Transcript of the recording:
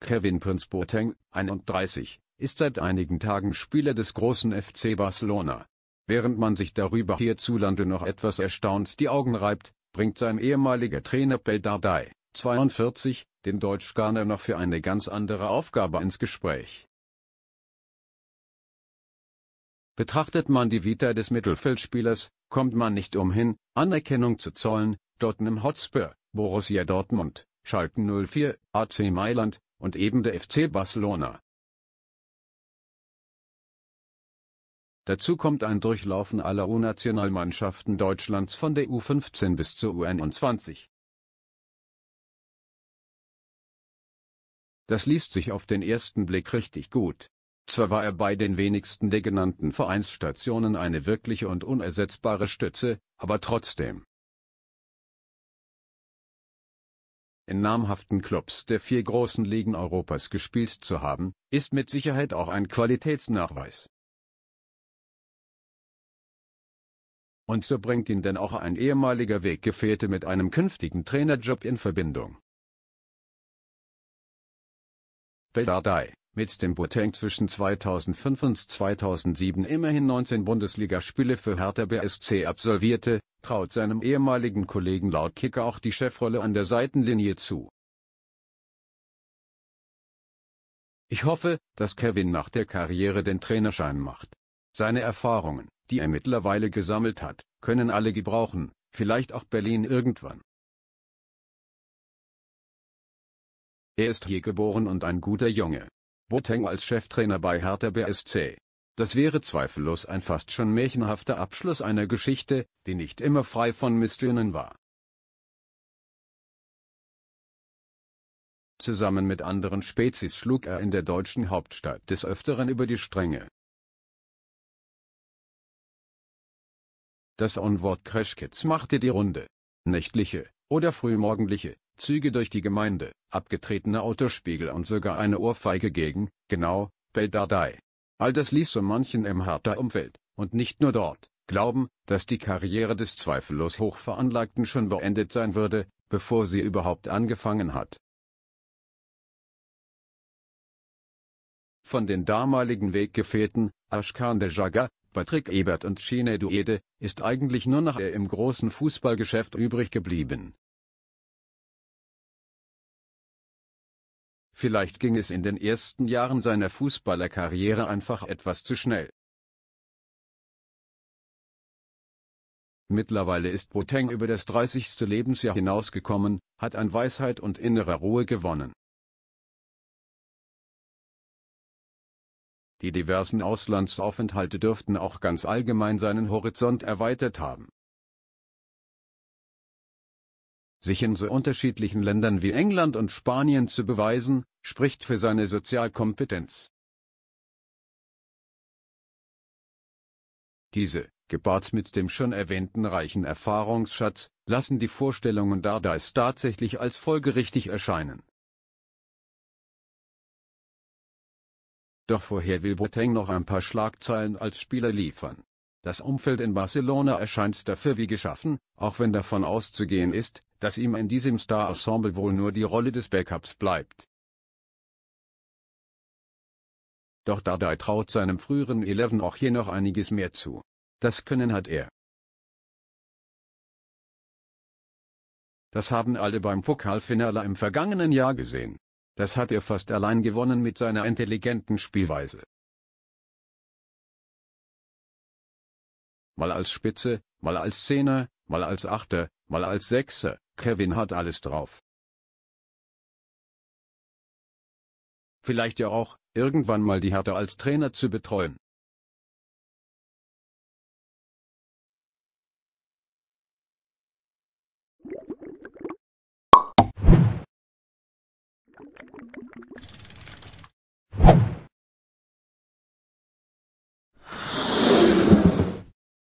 Kevin Prince Boateng, 31, ist seit einigen Tagen Spieler des großen FC Barcelona. Während man sich darüber hierzulande noch etwas erstaunt die Augen reibt, bringt sein ehemaliger Trainer Beldardai, 42, den Deutschgarner noch für eine ganz andere Aufgabe ins Gespräch. Betrachtet man die Vita des Mittelfeldspielers, kommt man nicht umhin, Anerkennung zu zollen, Tottenham Hotspur, Borussia Dortmund, Schalke 04, AC Mailand, und eben der FC Barcelona. Dazu kommt ein Durchlaufen aller U-Nationalmannschaften Deutschlands von der U15 bis zur U21. Das liest sich auf den ersten Blick richtig gut. Zwar war er bei den wenigsten der genannten Vereinsstationen eine wirkliche und unersetzbare Stütze, aber trotzdem. in namhaften Clubs der vier großen Ligen Europas gespielt zu haben, ist mit Sicherheit auch ein Qualitätsnachweis. Und so bringt ihn denn auch ein ehemaliger Weggefährte mit einem künftigen Trainerjob in Verbindung. Dardai, mit dem Boateng zwischen 2005 und 2007 immerhin 19 Bundesligaspiele für Hertha BSC absolvierte, traut seinem ehemaligen Kollegen laut Kicker auch die Chefrolle an der Seitenlinie zu. Ich hoffe, dass Kevin nach der Karriere den Trainerschein macht. Seine Erfahrungen, die er mittlerweile gesammelt hat, können alle gebrauchen, vielleicht auch Berlin irgendwann. Er ist hier geboren und ein guter Junge. Boteng als Cheftrainer bei Hertha BSC. Das wäre zweifellos ein fast schon märchenhafter Abschluss einer Geschichte, die nicht immer frei von Mystionen war. Zusammen mit anderen Spezies schlug er in der deutschen Hauptstadt des Öfteren über die Stränge. Das Onward Crashkits machte die Runde. Nächtliche oder frühmorgendliche Züge durch die Gemeinde, abgetretene Autospiegel und sogar eine Ohrfeige gegen, genau, Beldadei. All das ließ so manchen im harter Umfeld, und nicht nur dort, glauben, dass die Karriere des zweifellos Hochveranlagten schon beendet sein würde, bevor sie überhaupt angefangen hat. Von den damaligen Weggefährten, Ashkan de Jaga, Patrick Ebert und Chine Duede, ist eigentlich nur noch er im großen Fußballgeschäft übrig geblieben Vielleicht ging es in den ersten Jahren seiner Fußballerkarriere einfach etwas zu schnell. Mittlerweile ist Boteng über das 30. Lebensjahr hinausgekommen, hat an Weisheit und innerer Ruhe gewonnen. Die diversen Auslandsaufenthalte dürften auch ganz allgemein seinen Horizont erweitert haben sich in so unterschiedlichen Ländern wie England und Spanien zu beweisen, spricht für seine Sozialkompetenz. Diese, gepaart mit dem schon erwähnten reichen Erfahrungsschatz, lassen die Vorstellungen Dardeis tatsächlich als folgerichtig erscheinen. Doch vorher will Boateng noch ein paar Schlagzeilen als Spieler liefern. Das Umfeld in Barcelona erscheint dafür wie geschaffen, auch wenn davon auszugehen ist, dass ihm in diesem Star-Ensemble wohl nur die Rolle des Backups bleibt. Doch Dardai traut seinem früheren Eleven auch hier noch einiges mehr zu. Das Können hat er. Das haben alle beim Pokalfinale im vergangenen Jahr gesehen. Das hat er fast allein gewonnen mit seiner intelligenten Spielweise. Mal als Spitze, mal als Zehner, mal als Achter, mal als Sechser, Kevin hat alles drauf. Vielleicht ja auch, irgendwann mal die Härte als Trainer zu betreuen.